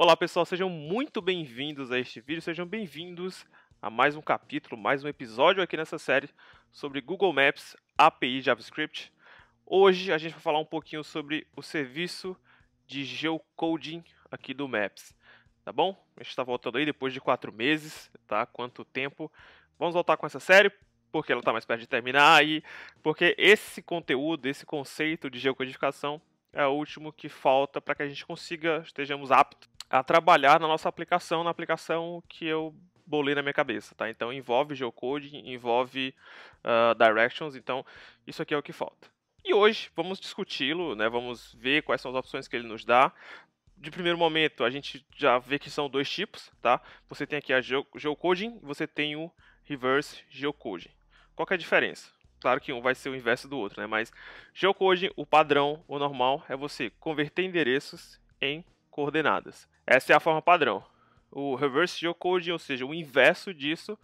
Olá pessoal, sejam muito bem-vindos a este vídeo, sejam bem-vindos a mais um capítulo, mais um episódio aqui nessa série sobre Google Maps API JavaScript. Hoje a gente vai falar um pouquinho sobre o serviço de geocoding aqui do Maps, tá bom? A gente está voltando aí depois de quatro meses, tá? Quanto tempo? Vamos voltar com essa série porque ela está mais perto de terminar e porque esse conteúdo, esse conceito de geocodificação é o último que falta para que a gente consiga estejamos aptos a trabalhar na nossa aplicação, na aplicação que eu bolei na minha cabeça, tá? Então envolve geocoding, envolve uh, directions, então isso aqui é o que falta. E hoje vamos discuti-lo, né? Vamos ver quais são as opções que ele nos dá. De primeiro momento, a gente já vê que são dois tipos, tá? Você tem aqui a geocoding geocoding, você tem o reverse geocoding. Qual é a diferença? Claro que um vai ser o inverso do outro, né? Mas geocoding, o padrão, o normal é você converter endereços em coordenadas. Essa é a forma padrão. O reverse geocoding, ou seja, o inverso disso,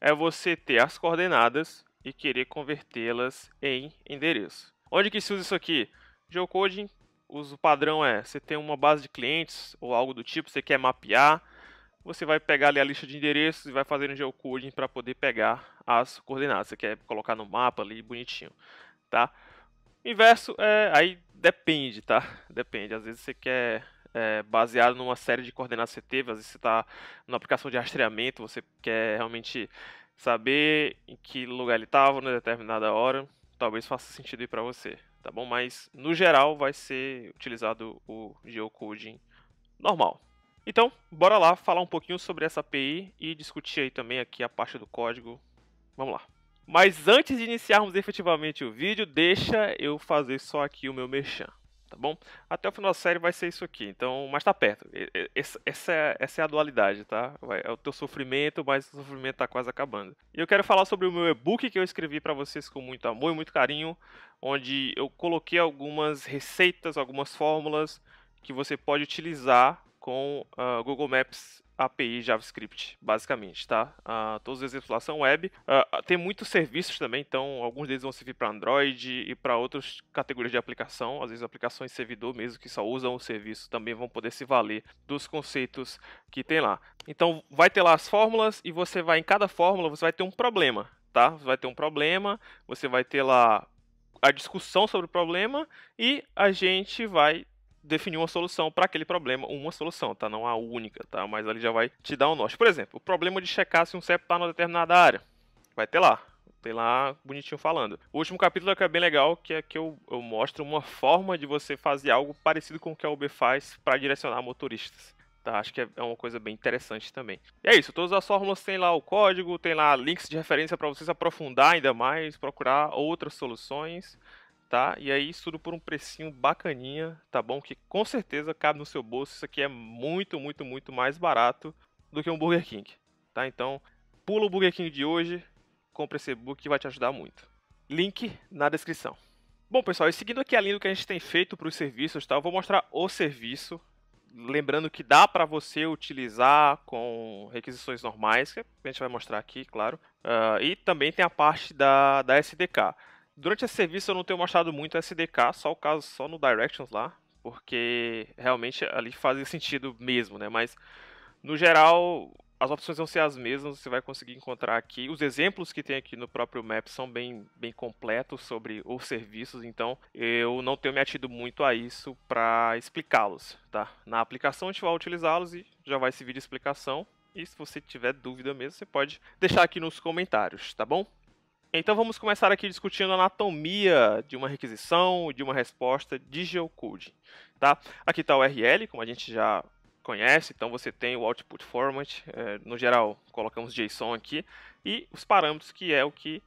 é você ter as coordenadas e querer convertê-las em endereço. Onde que se usa isso aqui? Geocoding, o padrão é, você tem uma base de clientes ou algo do tipo, você quer mapear, você vai pegar ali a lista de endereços e vai fazer um geocoding para poder pegar as coordenadas. Você quer colocar no mapa ali bonitinho, tá? Inverso é aí depende, tá? Depende. Às vezes você quer é, baseado numa série de coordenadas que você teve, às vezes você está numa aplicação de rastreamento, você quer realmente saber em que lugar ele estava na né, determinada hora, talvez faça sentido ir para você, tá bom? Mas no geral vai ser utilizado o geocoding normal. Então, bora lá falar um pouquinho sobre essa API e discutir aí também aqui a parte do código. Vamos lá. Mas antes de iniciarmos efetivamente o vídeo, deixa eu fazer só aqui o meu merchan tá bom? Até o final da série vai ser isso aqui, então, mas tá perto. Essa, é, essa é a dualidade, tá? é o teu sofrimento, mas o sofrimento tá quase acabando. E eu quero falar sobre o meu e-book que eu escrevi para vocês com muito amor e muito carinho, onde eu coloquei algumas receitas, algumas fórmulas que você pode utilizar com uh, Google Maps API JavaScript, basicamente, tá? Uh, todos os exemplos lá são web. Uh, tem muitos serviços também, então alguns deles vão servir para Android e para outras categorias de aplicação. Às vezes aplicações servidor mesmo que só usam o serviço também vão poder se valer dos conceitos que tem lá. Então vai ter lá as fórmulas e você vai em cada fórmula você vai ter um problema, tá? Você vai ter um problema, você vai ter lá a discussão sobre o problema e a gente vai definir uma solução para aquele problema, uma solução, tá? Não a única, tá? Mas ele já vai te dar um norte. Por exemplo, o problema de checar se um CEP está numa determinada área. Vai ter lá. Tem lá bonitinho falando. O último capítulo é, é bem legal, que é que eu, eu mostro uma forma de você fazer algo parecido com o que a Uber faz para direcionar motoristas. Tá, acho que é, é uma coisa bem interessante também. E é isso, todas as fórmulas têm lá o código, tem lá links de referência para vocês aprofundar ainda mais, procurar outras soluções tá? E aí isso tudo por um precinho bacaninha, tá bom? Que com certeza cabe no seu bolso. Isso aqui é muito, muito, muito mais barato do que um Burger King, tá? Então, pula o Burger King de hoje, compra esse book que vai te ajudar muito. Link na descrição. Bom, pessoal, e seguindo aqui a linha do que a gente tem feito para os serviços, tá? Eu vou mostrar o serviço, lembrando que dá para você utilizar com requisições normais, que a gente vai mostrar aqui, claro. Uh, e também tem a parte da, da SDK durante esse serviço eu não tenho mostrado muito SDK, só o caso só no Directions lá, porque realmente ali faz sentido mesmo, né? Mas no geral as opções vão ser as mesmas, você vai conseguir encontrar aqui. Os exemplos que tem aqui no próprio map são bem, bem completos sobre os serviços, então eu não tenho me atido muito a isso para explicá-los, tá? Na aplicação a gente vai utilizá-los e já vai esse vídeo de explicação. E se você tiver dúvida mesmo, você pode deixar aqui nos comentários, tá bom? Então vamos começar aqui discutindo a anatomia de uma requisição, de uma resposta de geocode. Tá? Aqui está o URL, como a gente já conhece, então você tem o output format, é, no geral colocamos JSON aqui, e os parâmetros que é o que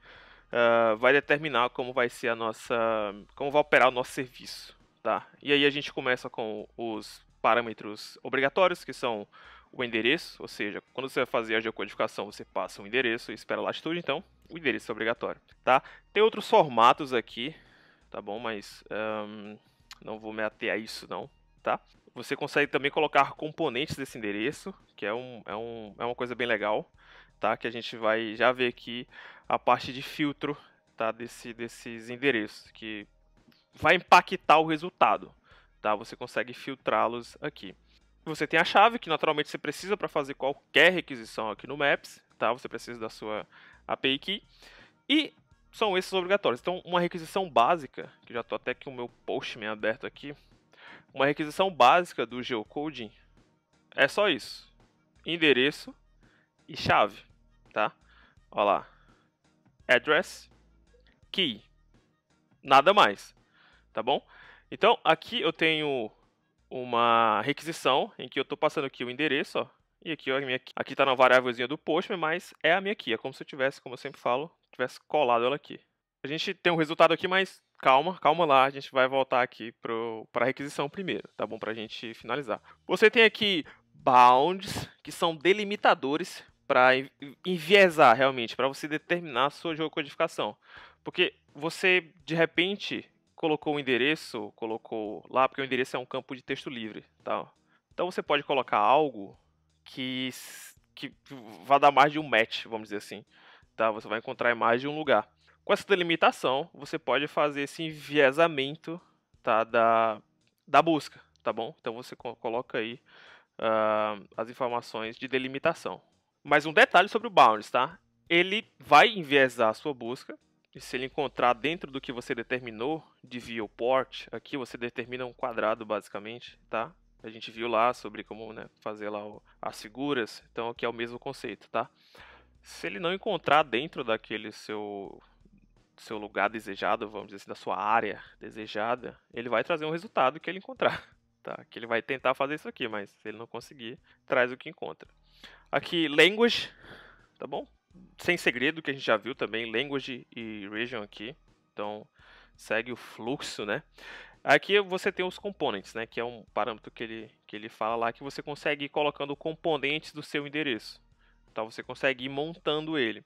uh, vai determinar como vai ser a nossa, como vai operar o nosso serviço. Tá? E aí a gente começa com os parâmetros obrigatórios, que são o endereço, ou seja, quando você vai fazer a geocodificação, você passa o endereço e espera a latitude, então o endereço é obrigatório, tá? Tem outros formatos aqui, tá bom? Mas um, não vou me ater a isso não, tá? Você consegue também colocar componentes desse endereço, que é, um, é, um, é uma coisa bem legal, tá? Que a gente vai já ver aqui a parte de filtro, tá? Desse, desses endereços, que vai impactar o resultado, tá? Você consegue filtrá-los aqui. Você tem a chave, que naturalmente você precisa para fazer qualquer requisição aqui no Maps, tá? Você precisa da sua API Key. E são esses obrigatórios. Então, uma requisição básica, que já estou até com o meu post meio aberto aqui, uma requisição básica do geocoding é só isso: endereço e chave, tá? Olha lá. Address, key. Nada mais, tá bom? Então, aqui eu tenho uma requisição em que eu estou passando aqui o endereço, ó, e aqui ó, a minha aqui está na variávelzinha do Postman, mas é a minha aqui é como se eu tivesse, como eu sempre falo, tivesse colado ela aqui. A gente tem um resultado aqui, mas calma, calma lá, a gente vai voltar aqui para a requisição primeiro, tá bom? Para a gente finalizar. Você tem aqui bounds, que são delimitadores para enviesar realmente, para você determinar a sua geocodificação. Porque você, de repente, colocou o endereço, colocou lá, porque o endereço é um campo de texto livre, tá? Então você pode colocar algo que, que vá dar mais de um match, vamos dizer assim, tá? Você vai encontrar em mais de um lugar. Com essa delimitação, você pode fazer esse enviesamento, tá? Da, da busca, tá bom? Então você coloca aí uh, as informações de delimitação. Mais um detalhe sobre o bounds, tá? Ele vai enviesar a sua busca, e se ele encontrar dentro do que você determinou de via port, aqui você determina um quadrado basicamente, tá? A gente viu lá sobre como né, fazer lá o, as figuras, então aqui é o mesmo conceito, tá? Se ele não encontrar dentro daquele seu seu lugar desejado, vamos dizer assim, da sua área desejada, ele vai trazer um resultado que ele encontrar, tá? Que ele vai tentar fazer isso aqui, mas se ele não conseguir, traz o que encontra. Aqui, language, tá bom? sem segredo, que a gente já viu também, language e region aqui. Então, segue o fluxo, né? Aqui você tem os components, né? Que é um parâmetro que ele, que ele fala lá que você consegue ir colocando componentes do seu endereço. Então você consegue ir montando ele.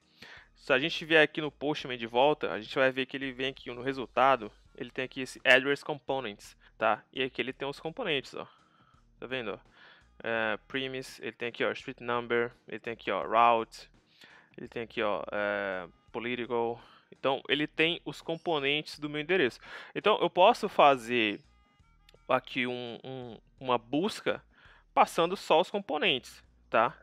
Se a gente vier aqui no Postman de volta, a gente vai ver que ele vem aqui no resultado. Ele tem aqui esse address components, tá? E aqui ele tem os componentes, ó. Tá vendo? Ó? Uh, premise, ele tem aqui ó, street number, ele tem aqui ó, route, ele tem aqui, ó, é, political. Então, ele tem os componentes do meu endereço. Então, eu posso fazer aqui um, um, uma busca passando só os componentes, tá?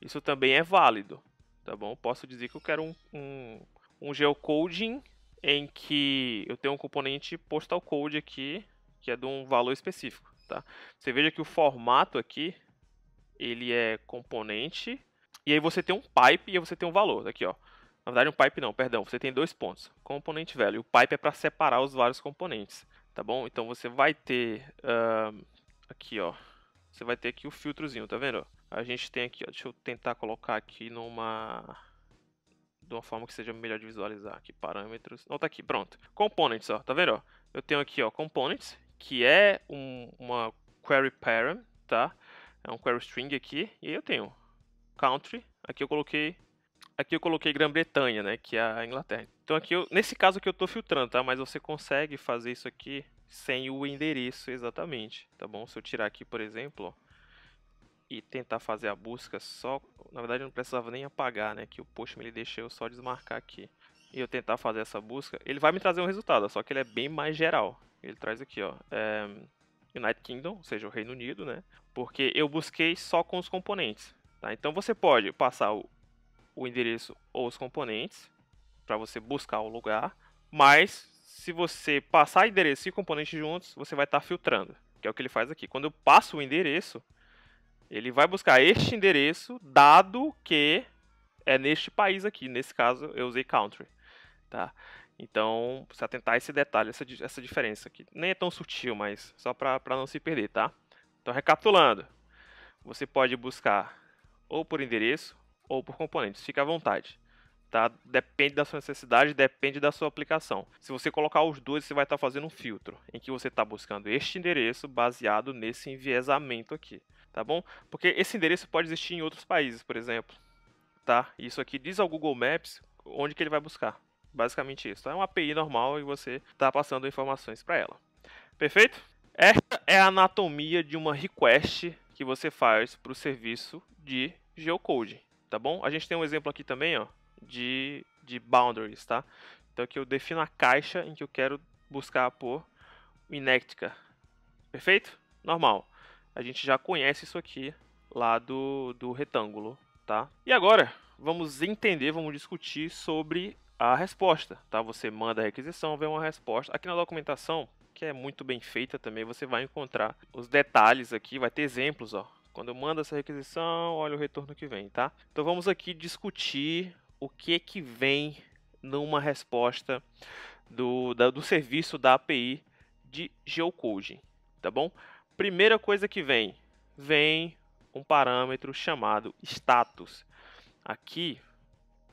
Isso também é válido, tá bom? Posso dizer que eu quero um, um, um geocoding em que eu tenho um componente postal code aqui, que é de um valor específico, tá? Você veja que o formato aqui, ele é componente e aí você tem um pipe e você tem um valor. Aqui, ó. Na verdade, um pipe não, perdão. Você tem dois pontos. Componente velho. O pipe é para separar os vários componentes, tá bom? Então você vai ter uh, aqui, ó. Você vai ter aqui o filtrozinho, tá vendo? A gente tem aqui, ó. Deixa eu tentar colocar aqui numa de uma forma que seja melhor de visualizar aqui, parâmetros. Não, tá aqui, pronto. Components, ó, tá vendo, Eu tenho aqui, ó, components, que é um, uma query param, tá? É um query string aqui, e aí eu tenho country, aqui eu coloquei aqui eu coloquei Grã-Bretanha, né, que é a Inglaterra. Então aqui eu, nesse caso aqui eu estou filtrando, tá? Mas você consegue fazer isso aqui sem o endereço exatamente, tá bom? Se eu tirar aqui, por exemplo, e tentar fazer a busca só, na verdade eu não precisava nem apagar, né, que o post me deixou eu só desmarcar aqui. E eu tentar fazer essa busca, ele vai me trazer um resultado, só que ele é bem mais geral. Ele traz aqui, ó, é, United Kingdom, ou seja, o Reino Unido, né? Porque eu busquei só com os componentes. Tá? Então você pode passar o, o endereço ou os componentes para você buscar o lugar, mas se você passar endereço e componente juntos, você vai estar tá filtrando, que é o que ele faz aqui. Quando eu passo o endereço, ele vai buscar este endereço, dado que é neste país aqui. Nesse caso, eu usei country. Tá? Então, precisa atentar esse detalhe, essa, essa diferença aqui. Nem é tão sutil, mas só para não se perder, tá? Então, recapitulando. Você pode buscar ou por endereço ou por componentes. Fica à vontade. Tá? Depende da sua necessidade, depende da sua aplicação. Se você colocar os dois, você vai estar tá fazendo um filtro em que você está buscando este endereço baseado nesse enviesamento aqui, tá bom? Porque esse endereço pode existir em outros países, por exemplo, tá? Isso aqui diz ao Google Maps onde que ele vai buscar. Basicamente isso. Então, é uma API normal e você está passando informações para ela. Perfeito? Esta é a anatomia de uma request que você faz para o serviço de geocode, tá bom? A gente tem um exemplo aqui também, ó, de, de boundaries, tá? Então aqui eu defino a caixa em que eu quero buscar por inéctica. perfeito? Normal. A gente já conhece isso aqui lá do, do retângulo, tá? E agora, vamos entender, vamos discutir sobre a resposta, tá? Você manda a requisição, vem uma resposta. Aqui na documentação, que é muito bem feita também, você vai encontrar os detalhes aqui, vai ter exemplos, ó, quando eu mando essa requisição, olha o retorno que vem, tá? Então vamos aqui discutir o que que vem numa resposta do, da, do serviço da API de geocoding, tá bom? Primeira coisa que vem, vem um parâmetro chamado status. Aqui,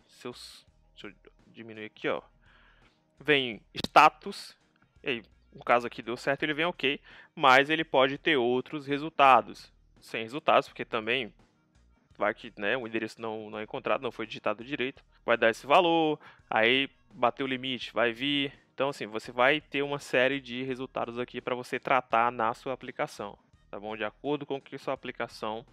seus, eu, eu diminuir aqui, ó, vem status, aí, no caso aqui deu certo, ele vem ok, mas ele pode ter outros resultados sem resultados, porque também vai que né, o endereço não, não é encontrado, não foi digitado direito, vai dar esse valor, aí bateu o limite, vai vir. Então, assim, você vai ter uma série de resultados aqui para você tratar na sua aplicação, tá bom? De acordo com o que sua aplicação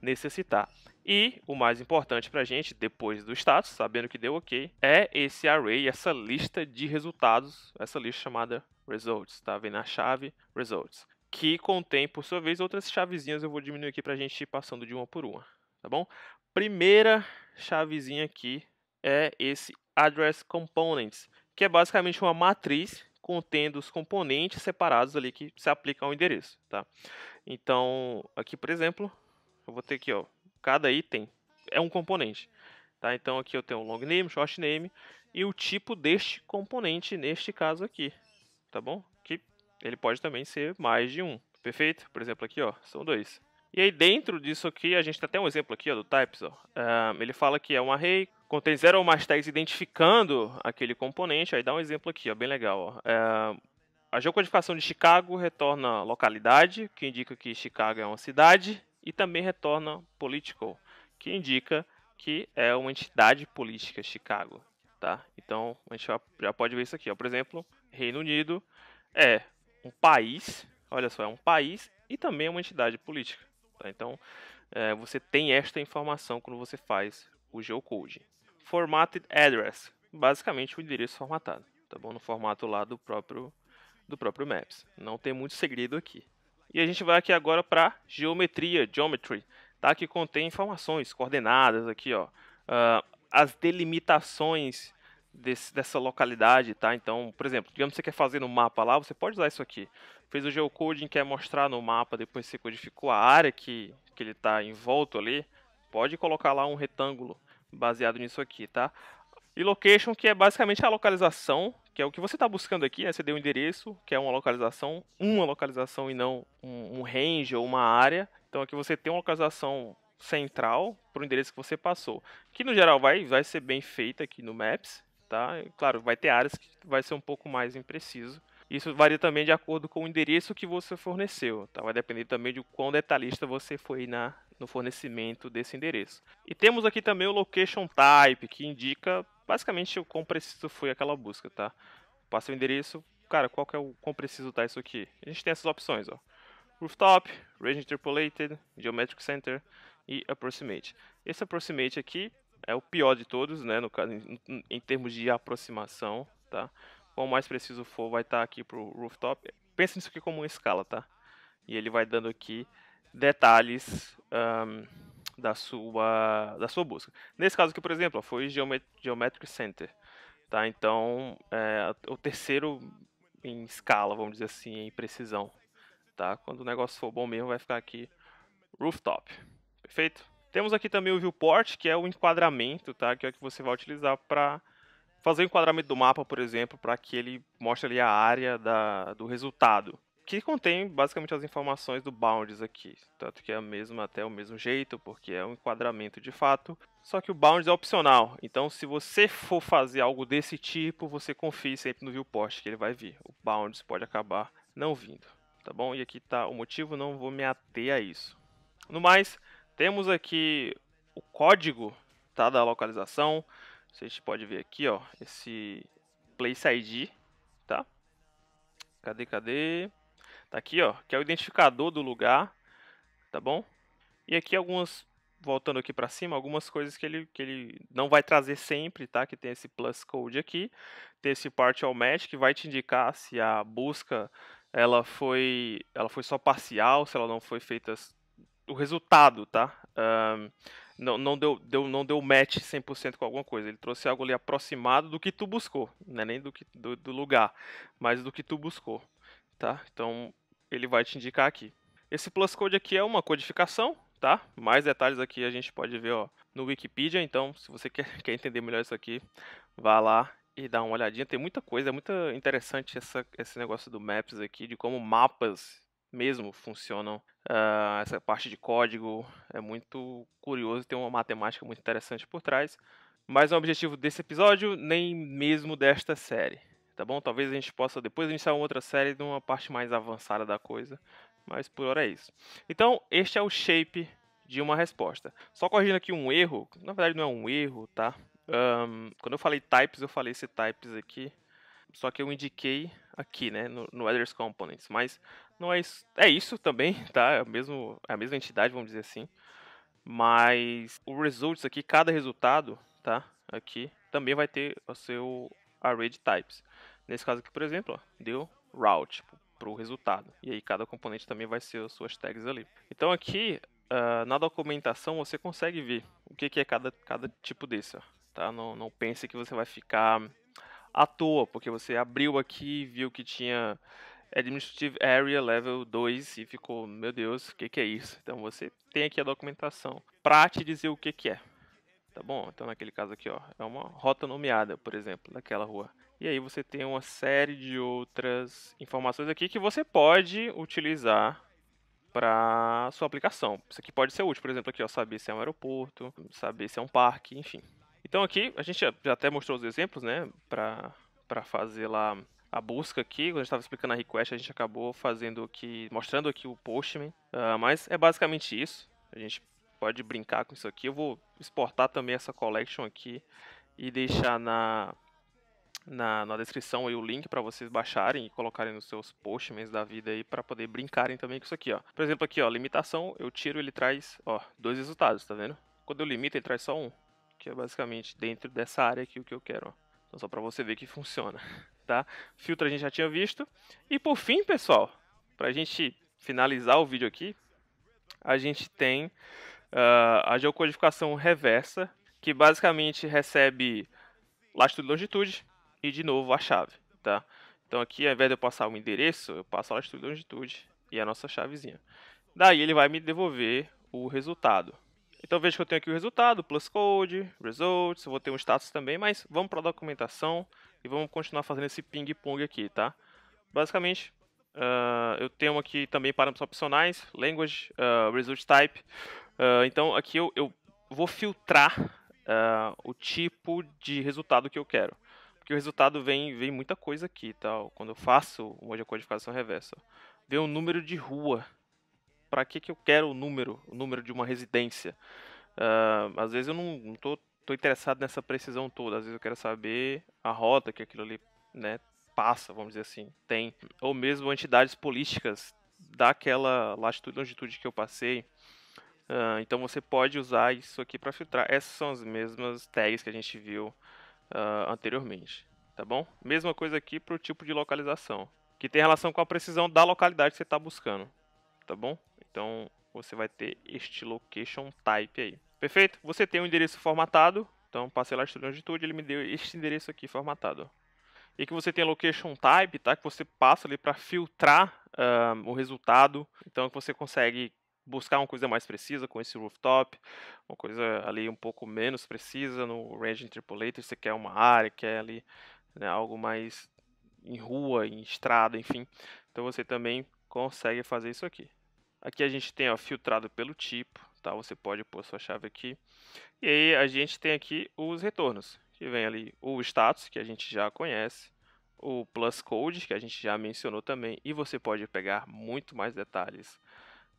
necessitar. E o mais importante para a gente, depois do status, sabendo que deu ok, é esse array, essa lista de resultados, essa lista chamada results, tá? Vem na chave results que contém, por sua vez, outras chavezinhas. Eu vou diminuir aqui para a gente ir passando de uma por uma, tá bom? Primeira chavezinha aqui é esse Address Components, que é basicamente uma matriz contendo os componentes separados ali que se aplicam ao endereço, tá? Então, aqui, por exemplo, eu vou ter aqui, ó, cada item é um componente, tá? Então, aqui eu tenho um long name, short name e o tipo deste componente, neste caso aqui, tá bom? ele pode também ser mais de um. Perfeito? Por exemplo, aqui ó, são dois. E aí dentro disso aqui, a gente tem tá até um exemplo aqui ó, do types. Ó. Um, ele fala que é um array, contém zero ou mais tags identificando aquele componente. Aí dá um exemplo aqui, ó, bem legal. Ó. Um, a geocodificação de Chicago retorna localidade, que indica que Chicago é uma cidade, e também retorna political, que indica que é uma entidade política Chicago. Tá? Então a gente já pode ver isso aqui. Ó. Por exemplo, Reino Unido é um país, olha só, é um país e também é uma entidade política. Tá? Então, é, você tem esta informação quando você faz o geocode. Formatted address, basicamente o endereço formatado, tá bom? No formato lá do próprio do próprio Maps. Não tem muito segredo aqui. E a gente vai aqui agora para geometria, geometry, tá? Que contém informações coordenadas aqui, ó, uh, as delimitações desse, dessa localidade, tá? Então, por exemplo, digamos que você quer fazer no mapa lá, você pode usar isso aqui. Fez o geocoding, quer mostrar no mapa, depois você codificou a área que, que ele está envolto ali, pode colocar lá um retângulo baseado nisso aqui, tá? E location, que é basicamente a localização, que é o que você está buscando aqui, né? Você deu um endereço, que é uma localização, uma localização e não um, um range ou uma área. Então aqui você tem uma localização central para o endereço que você passou, que no geral vai, vai ser bem feita aqui no Maps, Tá? Claro, vai ter áreas que vai ser um pouco mais impreciso. Isso varia também de acordo com o endereço que você forneceu, tá? Vai depender também de quão detalhista você foi na, no fornecimento desse endereço. E temos aqui também o location type, que indica basicamente o quão preciso foi aquela busca, tá? Passei o endereço, cara, qual que é o quão preciso tá isso aqui? A gente tem essas opções, ó. Rooftop, Range Interpolated, Geometric Center e Approximate. Esse Approximate aqui é o pior de todos, né? No caso, em, em termos de aproximação, tá? Quanto mais preciso for, vai estar tá aqui pro rooftop. Pensa nisso aqui como uma escala, tá? E ele vai dando aqui detalhes um, da sua da sua busca. Nesse caso aqui, por exemplo, foi Geomet Geometric Center, tá? Então, é o terceiro em escala, vamos dizer assim, em precisão, tá? Quando o negócio for bom mesmo, vai ficar aqui rooftop. Perfeito? Temos aqui também o viewport, que é o enquadramento, tá? Que é o que você vai utilizar para fazer o enquadramento do mapa, por exemplo, para que ele mostre ali a área da, do resultado. Que contém basicamente as informações do bounds aqui. Tanto que é o mesmo, até o mesmo jeito, porque é um enquadramento de fato. Só que o bounds é opcional. Então, se você for fazer algo desse tipo, você confie sempre no viewport que ele vai vir. O bounds pode acabar não vindo. Tá bom? E aqui está o motivo, não vou me ater a isso. No mais, temos aqui o código tá, da localização. A gente pode ver aqui, ó, esse Place ID, tá? Cadê, cadê? Tá aqui, ó, que é o identificador do lugar, tá bom? E aqui algumas, voltando aqui para cima, algumas coisas que ele, que ele não vai trazer sempre, tá? Que tem esse plus code aqui, tem esse partial match que vai te indicar se a busca ela foi, ela foi só parcial, se ela não foi feita o resultado, tá? Um, não, não, deu, deu, não deu match 100% com alguma coisa. Ele trouxe algo ali aproximado do que tu buscou, né? nem do, que, do, do, lugar, mas do que tu buscou, tá? Então ele vai te indicar aqui. Esse plus code aqui é uma codificação, tá? Mais detalhes aqui a gente pode ver ó, no Wikipedia. Então, se você quer, quer entender melhor isso aqui, vá lá e dá uma olhadinha. Tem muita coisa, é muito interessante essa, esse negócio do Maps aqui, de como mapas mesmo funcionam. Uh, essa parte de código é muito curioso, tem uma matemática muito interessante por trás. Mas não é o objetivo desse episódio, nem mesmo desta série. Tá bom? Talvez a gente possa depois iniciar uma outra série de uma parte mais avançada da coisa. Mas por hora é isso. Então, este é o shape de uma resposta. Só corrigindo aqui um erro, na verdade não é um erro, tá? Um, quando eu falei types, eu falei esse types aqui. Só que eu indiquei aqui, né, no, no Others Components, mas não é isso, é isso também, tá? É, mesmo, é a mesma entidade, vamos dizer assim. Mas o results aqui, cada resultado, tá? Aqui também vai ter o seu array de types. Nesse caso aqui, por exemplo, ó, deu route para o resultado. E aí cada componente também vai ser as suas tags ali. Então aqui uh, na documentação você consegue ver o que, que é cada, cada tipo desse. Ó, tá? Não, não pense que você vai ficar à toa, porque você abriu aqui e viu que tinha Administrative Area Level 2 e ficou, meu Deus, o que, que é isso? Então você tem aqui a documentação para te dizer o que, que é. Tá bom? Então naquele caso aqui, ó, é uma rota nomeada, por exemplo, daquela rua. E aí você tem uma série de outras informações aqui que você pode utilizar para sua aplicação. Isso aqui pode ser útil, por exemplo, aqui, ó, saber se é um aeroporto, saber se é um parque, enfim. Então aqui, a gente já, até mostrou os exemplos, né, para fazer lá a busca aqui, quando a gente estava explicando a request, a gente acabou fazendo aqui, mostrando aqui o Postman, uh, mas é basicamente isso, a gente pode brincar com isso aqui, eu vou exportar também essa collection aqui e deixar na, na, na descrição aí o link para vocês baixarem e colocarem nos seus Postmans da vida aí para poder brincarem também com isso aqui, ó. Por exemplo aqui, ó, limitação, eu tiro, ele traz, ó, dois resultados, tá vendo? Quando eu limito, ele traz só um que é basicamente dentro dessa área aqui o que eu quero. Então, só para você ver que funciona, tá? Filtro a gente já tinha visto. E por fim, pessoal, para a gente finalizar o vídeo aqui, a gente tem uh, a geocodificação reversa, que basicamente recebe latitude e longitude e, de novo, a chave, tá? Então aqui, ao invés de eu passar o endereço, eu passo a latitude e longitude e a nossa chavezinha. Daí ele vai me devolver o resultado. Então veja que eu tenho aqui o resultado, plus code, results, eu vou ter um status também, mas vamos para a documentação e vamos continuar fazendo esse ping-pong aqui, tá? Basicamente, uh, eu tenho aqui também parâmetros opcionais, language, uh, ah, result type. Uh, então aqui eu, eu, vou filtrar o tipo de resultado que eu quero. Porque o resultado vem, vem muita coisa aqui, tal. Tá? Quando eu faço uma de codificação reversa, vem o um número de rua para que, que eu quero o número, o número de uma residência? Uh, às vezes eu não, estou interessado nessa precisão toda, às vezes eu quero saber a rota que aquilo ali né, passa, vamos dizer assim, tem. Ou mesmo entidades políticas daquela latitude e longitude que eu passei. Uh, então você pode usar isso aqui para filtrar. Essas são as mesmas tags que a gente viu uh, anteriormente, tá bom? Mesma coisa aqui para o tipo de localização, que tem relação com a precisão da localidade que você está buscando, tá bom? Então você vai ter este location type aí. Perfeito? Você tem um endereço formatado. Então passei lá de longitude, ele me deu este endereço aqui formatado. E que você tem location type, tá? Que você passa ali para filtrar ah, o resultado. Então que você consegue buscar uma coisa mais precisa com esse rooftop, uma coisa ali um pouco menos precisa no range interpolator, você quer uma área, quer ali né, algo mais em rua, em estrada, enfim. Então você também consegue fazer isso aqui. Aqui a gente tem ó, filtrado pelo tipo, tá? Você pode pôr sua chave aqui. E aí a gente tem aqui os retornos, que vem ali o status, que a gente já conhece, o plus code, que a gente já mencionou também, e você pode pegar muito mais detalhes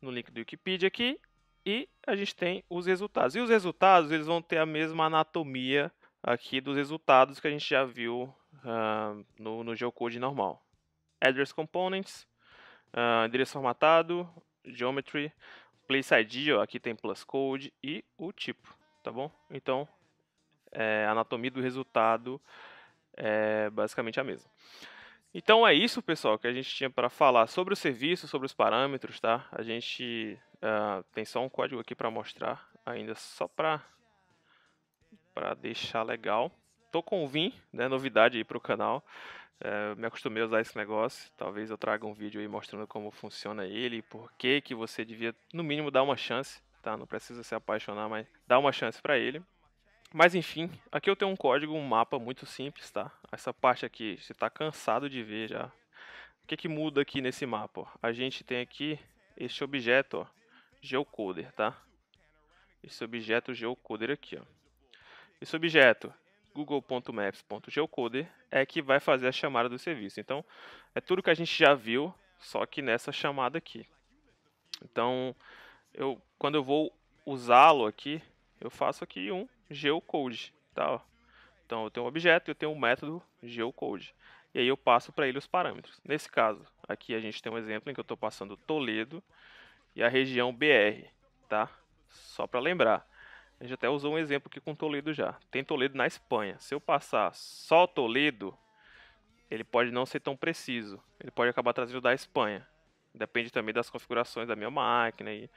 no link do Wikipedia aqui. E a gente tem os resultados. E os resultados, eles vão ter a mesma anatomia aqui dos resultados que a gente já viu uh, no, no geocode normal. Address components, uh, endereço formatado, geometry, place ID, ó, aqui tem plus code e o tipo, tá bom? Então, é, a anatomia do resultado é basicamente a mesma. Então é isso, pessoal, que a gente tinha para falar sobre o serviço, sobre os parâmetros, tá? A gente uh, tem só um código aqui para mostrar, ainda só para para deixar legal tô com o Vim, né? Novidade aí pro canal. É, me acostumei a usar esse negócio. Talvez eu traga um vídeo aí mostrando como funciona ele e por que, que você devia, no mínimo, dar uma chance. Tá? Não precisa se apaixonar, mas dá uma chance para ele. Mas enfim, aqui eu tenho um código, um mapa muito simples, tá? Essa parte aqui, você está cansado de ver já. O que, que muda aqui nesse mapa? A gente tem aqui este objeto, ó, geocoder, tá? Esse objeto geocoder aqui, ó. Esse objeto, google.maps.geocoder é que vai fazer a chamada do serviço. Então, é tudo que a gente já viu, só que nessa chamada aqui. Então, eu, quando eu vou usá-lo aqui, eu faço aqui um geocode, tá? Então, eu tenho um objeto e eu tenho um método geocode. E aí eu passo para ele os parâmetros. Nesse caso, aqui a gente tem um exemplo em que eu estou passando Toledo e a região BR, tá? Só para lembrar, a gente até usou um exemplo aqui com Toledo já. Tem Toledo na Espanha. Se eu passar só Toledo, ele pode não ser tão preciso. Ele pode acabar trazendo da Espanha. Depende também das configurações da minha máquina e,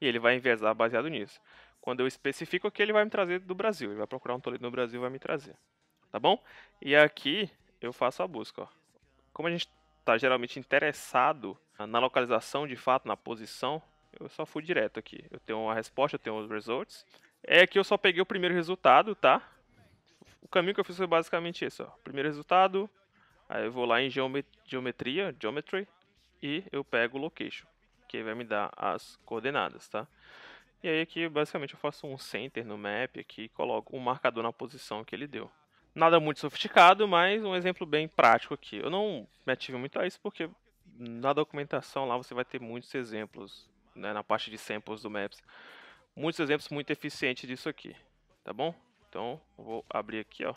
e ele vai enviesar baseado nisso. Quando eu especifico aqui, ele vai me trazer do Brasil. Ele vai procurar um Toledo no Brasil e vai me trazer. Tá bom? E aqui eu faço a busca. Ó. Como a gente está geralmente interessado na localização de fato, na posição, eu só fui direto aqui. Eu tenho a resposta, eu tenho os results é que eu só peguei o primeiro resultado, tá? O caminho que eu fiz foi basicamente isso, ó. Primeiro resultado, aí eu vou lá em geometria, geometry, e eu pego o location, que vai me dar as coordenadas, tá? E aí aqui, basicamente, eu faço um center no map aqui e coloco um marcador na posição que ele deu. Nada muito sofisticado, mas um exemplo bem prático aqui. Eu não me ative muito a isso porque na documentação lá você vai ter muitos exemplos, né, na parte de samples do Maps muitos exemplos muito eficientes disso aqui, tá bom? Então, vou abrir aqui, ó.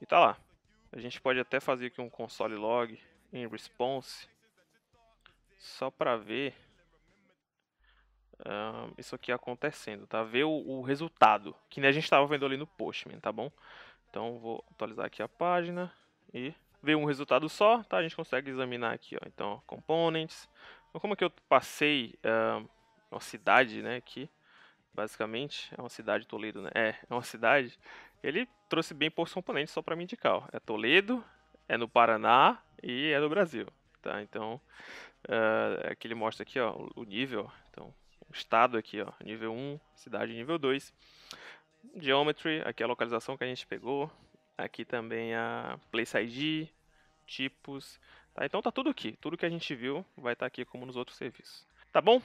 E tá lá. A gente pode até fazer aqui um console log em response só para ver um, isso aqui acontecendo, tá? Ver o, o resultado, que nem a gente estava vendo ali no Postman, tá bom? Então vou atualizar aqui a página e ver um resultado só, tá? A gente consegue examinar aqui, ó. Então, components. Então, como é que eu passei um, é uma cidade, né, aqui, basicamente, é uma cidade Toledo, né? É, é uma cidade. Ele trouxe bem poucos componentes só para me indicar. Ó. É Toledo, é no Paraná e é no Brasil, tá? Então, uh, eh, aqui é ele mostra aqui, ó, o nível, então, o estado aqui, ó, nível 1, cidade nível 2. Geometry, aqui é a localização que a gente pegou. Aqui também a Place ID, tipos. Tá? Então tá tudo aqui. Tudo que a gente viu vai estar tá aqui como nos outros serviços. Tá bom?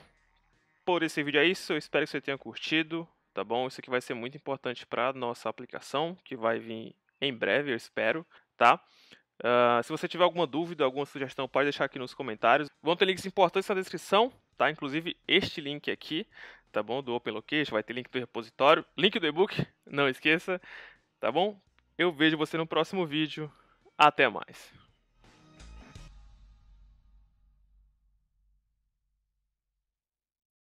por esse vídeo é isso. Eu espero que você tenha curtido, tá bom? Isso aqui vai ser muito importante para nossa aplicação, que vai vir em breve, eu espero, tá? Uh, se você tiver alguma dúvida, alguma sugestão, pode deixar aqui nos comentários. Vão ter links importantes na descrição, tá? Inclusive este link aqui, tá bom? Do Open Location vai ter link do repositório, link do e-book, não esqueça, tá bom? Eu vejo você no próximo vídeo. Até mais!